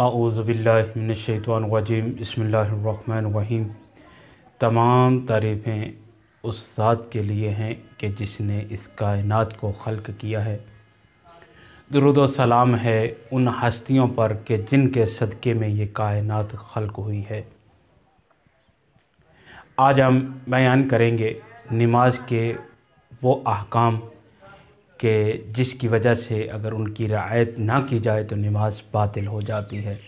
आउज़बिल्लाशतवाज़ीम बसमीम तमाम तारीफ़ें उस ज़ात के लिए हैं कि जिसने इस कायनात को खल्क किया है दरुद सलाम है उन हस्तियों पर कि जिनके सदक़े में ये कायनात खल्क हुई है आज हम बयान करेंगे नमाज के वो अहकाम कि जिसकी वजह से अगर उनकी रियायत ना की जाए तो नमाज बातिल हो जाती है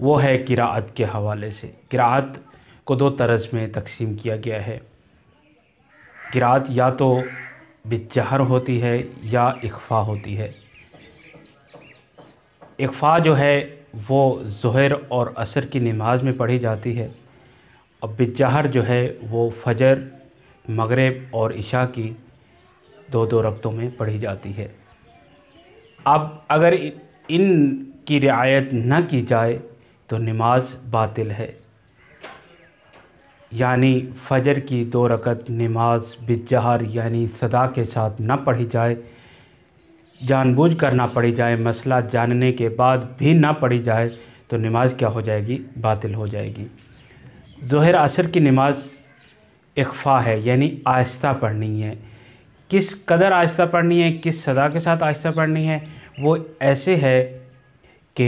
वो है किरात के हवाले से किरात को दो तरज में तकसीम किया गया है किरात या तो बिजहर होती है या इख्फा होती है इख्फा जो है वो जहर और असर की नमाज में पढ़ी जाती है और बिजहर जो है वो फजर मगरब और इशा की दो दो रक्तों में पढ़ी जाती है अब अगर इन की रियायत न की जाए तो नमाज बातिल है यानी फजर की दो रकत नमाज बिजहार यानी सदा के साथ न पढ़ी जाए जानबूझ कर ना पढ़ी जाए मसला जानने के बाद भी ना पढ़ी जाए तो नमाज क्या हो जाएगी बातिल हो जाएगी जहर असर की नमाज इख्फा है यानी आहिस्ता पढ़नी है किस कदर आहिस्ता पढ़नी है किस सदा के साथ आहिस्ता पढ़नी है वो ऐसे है कि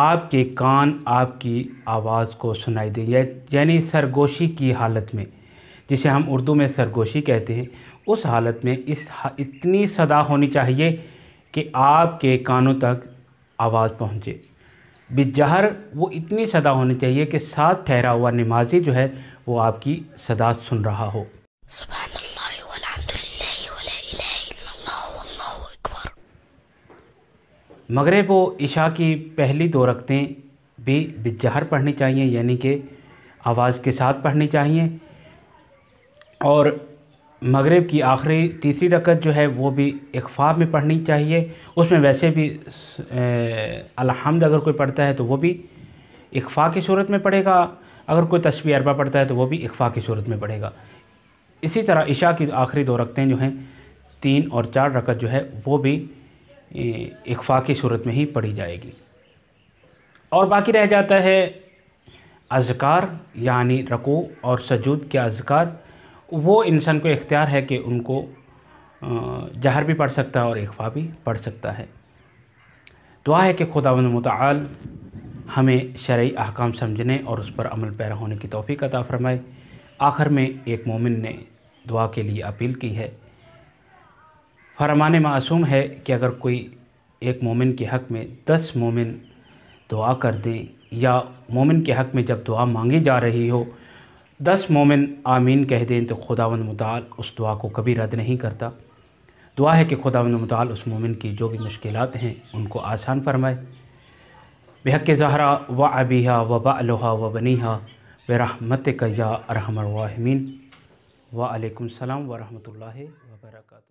आपके कान आपकी आवाज़ को सुनाई देंगे यानी सरगोशी की हालत में जिसे हम उर्दू में सरगोशी कहते हैं उस हालत में इस इतनी सदा होनी चाहिए कि आपके कानों तक आवाज़ पहुँचे बिजहर वो इतनी सदा होनी चाहिए कि साथ ठहरा हुआ नमाजी जो है वो आपकी सदा सुन रहा हो मगरब व इशा की पहली दो रखतें भी बिजहर पढ़नी चाहिए यानी कि आवाज़ के साथ पढ़नी चाहिए और मगरब की आखिरी तीसरी रकत जो है वो भी इकफा में पढ़नी चाहिए उसमें वैसे भी अलहमद अगर कोई पढ़ता है तो वो भी इकफा की सूरत में पढ़ेगा अगर कोई तस्वीर अरबा पढ़ता है तो वो भी इकफा की सूरत में पढ़ेगा इसी तरह इशा की आखिरी दो रकतें जो हैं तीन और चार रकत जो है वो भी इकफा की सूरत में ही पढ़ी जाएगी और बाकी रह जाता है अजकार यानी रको और सजूद के अजकार वो इंसान को इख्तियार है कि उनको जहर भी पढ़ सकता है और इकफा भी पढ़ सकता है दुआ है कि खुदा मताल हमें शर्य अहकाम समझने और उस पर अमल पैरा होने की तोफ़ी अता फ़रमाए आखिर में एक मोमिन ने दुआ के लिए अपील की है फरमान मासूम है कि अगर कोई एक मोमिन के हक़ में दस मोमिन दुआ कर दें या मोमिन के हक़ में जब दुआ मांगी जा रही हो दस मोमिन आमीन कह दें तो खुदावन मताल उस दुआ को कभी रद्द नहीं करता दुआ है कि खुदावन मताल उस मोमिन की जो भी मुश्किल हैं उनको आसान फरमाए बेहक जहरा व अबीहा व बलोहा व बनीहा बरहमत कया अरहमरवाहमीन वालेकुम सलाम वरहमतुल्लाहि वर्का